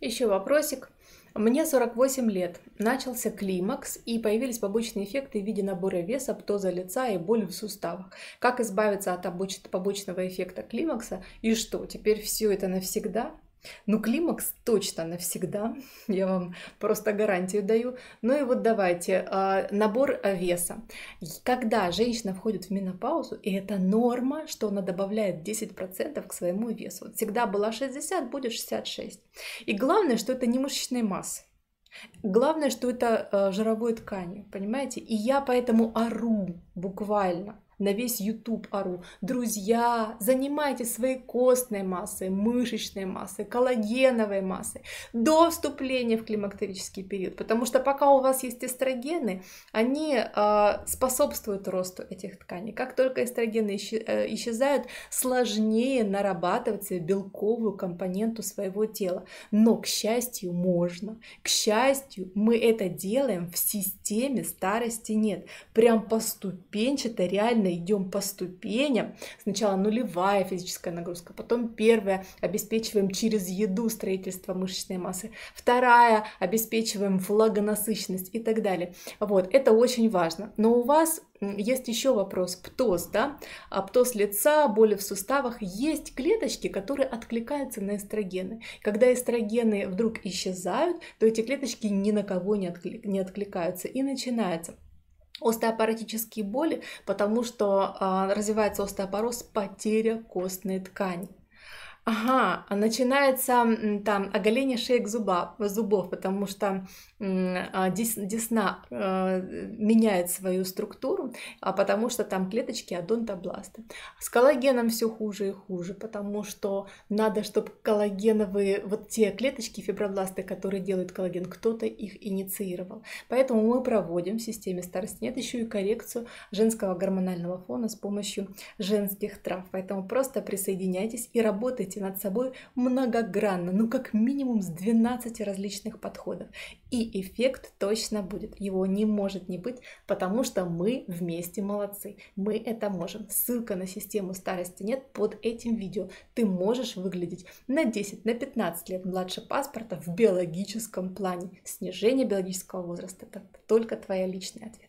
Еще вопросик. Мне 48 лет. Начался климакс и появились побочные эффекты в виде набора веса, птоза лица и боли в суставах. Как избавиться от побочного эффекта климакса и что, теперь все это навсегда? Ну, климакс точно навсегда, я вам просто гарантию даю. Ну и вот давайте, а, набор веса. Когда женщина входит в менопаузу, и это норма, что она добавляет 10% к своему весу. Вот всегда была 60, будет 66. И главное, что это не мышечная масса. Главное, что это а, жировой ткани, понимаете? И я поэтому ору буквально – на весь YouTube ору. Друзья, занимайтесь своей костной массой, мышечной массой, коллагеновой массой до вступления в климактерический период, потому что пока у вас есть эстрогены, они э, способствуют росту этих тканей. Как только эстрогены э, исчезают, сложнее нарабатывать белковую компоненту своего тела. Но, к счастью, можно. К счастью, мы это делаем в системе старости нет. Прям поступенчато реально реально идем по ступеням. Сначала нулевая физическая нагрузка, потом первая обеспечиваем через еду строительство мышечной массы, вторая обеспечиваем влагонасыщенность и так далее. Вот, это очень важно. Но у вас есть еще вопрос, птоз, да, а птоз лица, боли в суставах, есть клеточки, которые откликаются на эстрогены. Когда эстрогены вдруг исчезают, то эти клеточки ни на кого не, отклик, не откликаются и начинается остеопоротические боли, потому что э, развивается остеопороз, потеря костной ткани. Ага, а начинается там оголение шеек зуба, зубов, потому что а, десна э, меняет свою структуру, а потому что там клеточки адонтобласты. С коллагеном все хуже и хуже, потому что надо, чтобы коллагеновые, вот те клеточки фибробласты, которые делают коллаген, кто-то их инициировал. Поэтому мы проводим в системе старости нет еще и коррекцию женского гормонального фона с помощью женских трав. Поэтому просто присоединяйтесь и работайте работаете над собой многогранно, ну как минимум с 12 различных подходов. И эффект точно будет. Его не может не быть, потому что мы вместе молодцы. Мы это можем. Ссылка на систему старости нет под этим видео. Ты можешь выглядеть на 10, на 15 лет младше паспорта в биологическом плане. Снижение биологического возраста – это только твоя личная ответ.